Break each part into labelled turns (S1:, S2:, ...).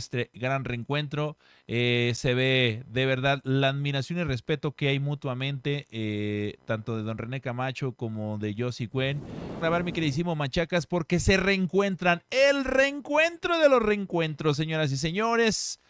S1: este gran reencuentro. Eh, se ve de verdad la admiración y respeto que hay mutuamente, eh, tanto de don René Camacho como de Josie Cuen. Grabar mi queridísimo Machacas porque se reencuentran. El reencuentro de los reencuentros, señoras y señores.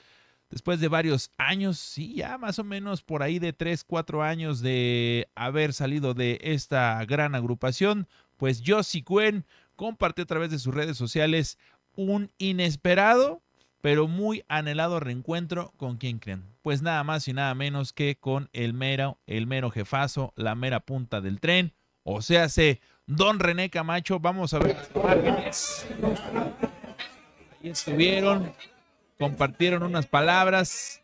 S1: Después de varios años, sí, ya más o menos por ahí de 3, 4 años de haber salido de esta gran agrupación, pues Josie Cuen compartió a través de sus redes sociales un inesperado pero muy anhelado reencuentro con quien creen. Pues nada más y nada menos que con el mero, el mero jefazo, la mera punta del tren. O sea, se Don René Camacho. Vamos a ver Ahí estuvieron, compartieron unas palabras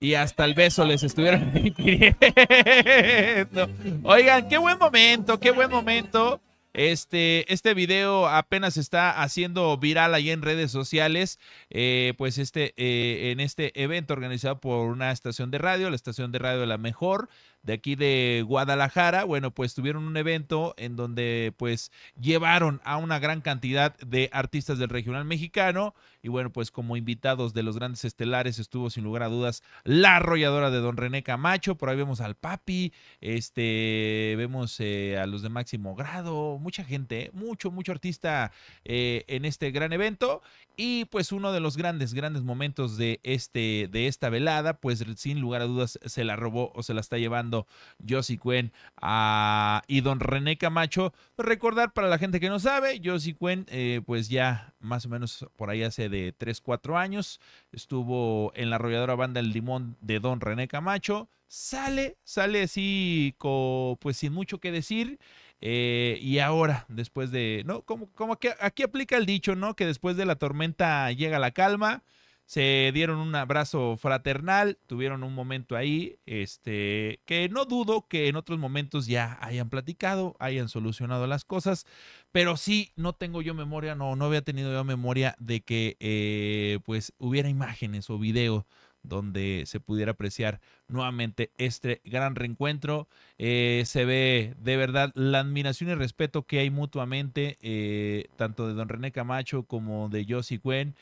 S1: y hasta el beso les estuvieron pidiendo. Oigan, qué buen momento, qué buen momento este, este video apenas está haciendo viral ahí en redes sociales, eh, pues este, eh, en este evento organizado por una estación de radio, la estación de radio de la mejor de aquí de Guadalajara, bueno, pues tuvieron un evento en donde pues llevaron a una gran cantidad de artistas del regional mexicano y bueno, pues como invitados de los grandes estelares estuvo sin lugar a dudas la arrolladora de Don René Camacho, por ahí vemos al Papi, este, vemos eh, a los de máximo grado, mucha gente, ¿eh? mucho, mucho artista eh, en este gran evento y pues uno de los grandes, grandes momentos de, este, de esta velada, pues sin lugar a dudas se la robó o se la está llevando Josie Cuen ah, y don René Camacho. Pues, recordar para la gente que no sabe, Josie Cuen, eh, pues ya más o menos por ahí hace de 3, 4 años, estuvo en la arrolladora banda El Limón de don René Camacho. Sale, sale así, pues sin mucho que decir. Eh, y ahora, después de, ¿no? Como, como que aquí aplica el dicho, ¿no? Que después de la tormenta llega la calma se dieron un abrazo fraternal, tuvieron un momento ahí, este, que no dudo que en otros momentos ya hayan platicado, hayan solucionado las cosas, pero sí, no tengo yo memoria, no, no había tenido yo memoria de que, eh, pues, hubiera imágenes o video donde se pudiera apreciar nuevamente este gran reencuentro. Eh, se ve de verdad la admiración y respeto que hay mutuamente, eh, tanto de don René Camacho como de Josie Gwen.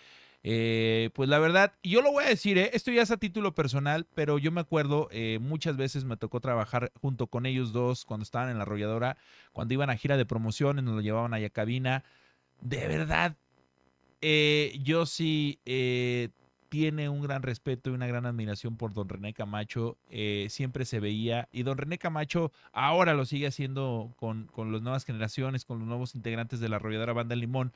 S1: Eh, pues la verdad, yo lo voy a decir, ¿eh? esto ya es a título personal, pero yo me acuerdo, eh, muchas veces me tocó trabajar junto con ellos dos cuando estaban en la arrolladora, cuando iban a gira de promociones, nos lo llevaban allá a cabina. De verdad, yo sí tiene un gran respeto y una gran admiración por don René Camacho. siempre se veía. Y don René Camacho ahora lo sigue haciendo con, con las nuevas generaciones, con los nuevos integrantes de la arrolladora Banda Limón.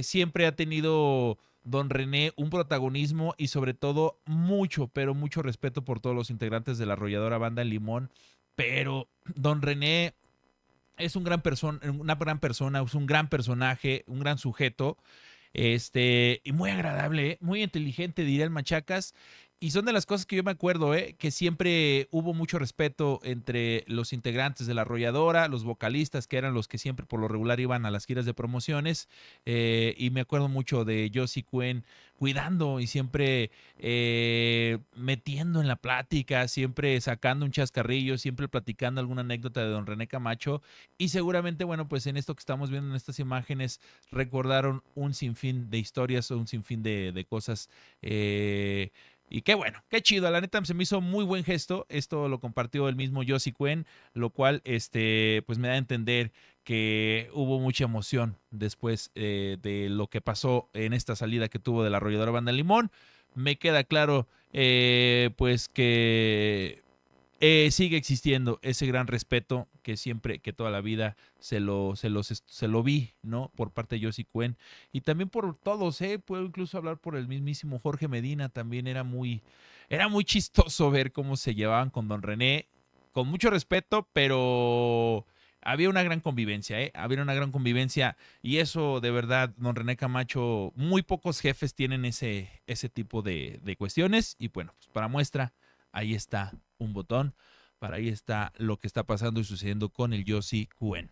S1: siempre ha tenido don René un protagonismo y sobre todo mucho, pero mucho respeto por todos los integrantes de la arrolladora banda Limón. Pero don René es un gran una gran persona, es un gran personaje, un gran sujeto. Este, y muy agradable, ¿eh? muy inteligente, diría el Machacas. Y son de las cosas que yo me acuerdo, eh, que siempre hubo mucho respeto entre los integrantes de la arrolladora, los vocalistas, que eran los que siempre por lo regular iban a las giras de promociones. Eh, y me acuerdo mucho de Josie Cuen cuidando y siempre eh, metiendo en la plática, siempre sacando un chascarrillo, siempre platicando alguna anécdota de don René Camacho. Y seguramente, bueno, pues en esto que estamos viendo en estas imágenes, recordaron un sinfín de historias o un sinfín de, cosas. Y qué bueno, qué chido. La neta se me hizo muy buen gesto. Esto lo compartió el mismo Josie Quen, lo cual este, pues me da a entender que hubo mucha emoción después eh, de lo que pasó en esta salida que tuvo del arrolladora Banda Limón. Me queda claro, eh, pues que eh, sigue existiendo ese gran respeto que siempre, que toda la vida se lo, se los, se lo vi, ¿no? Por parte de Josie Cuen y también por todos, ¿eh? Puedo incluso hablar por el mismísimo Jorge Medina, también era muy, era muy chistoso ver cómo se llevaban con Don René, con mucho respeto, pero había una gran convivencia, ¿eh? Había una gran convivencia y eso de verdad, don René Camacho, muy pocos jefes tienen ese, ese tipo de, de cuestiones y bueno, pues para muestra, ahí está un botón para ahí está lo que está pasando y sucediendo con el Yoshi QN.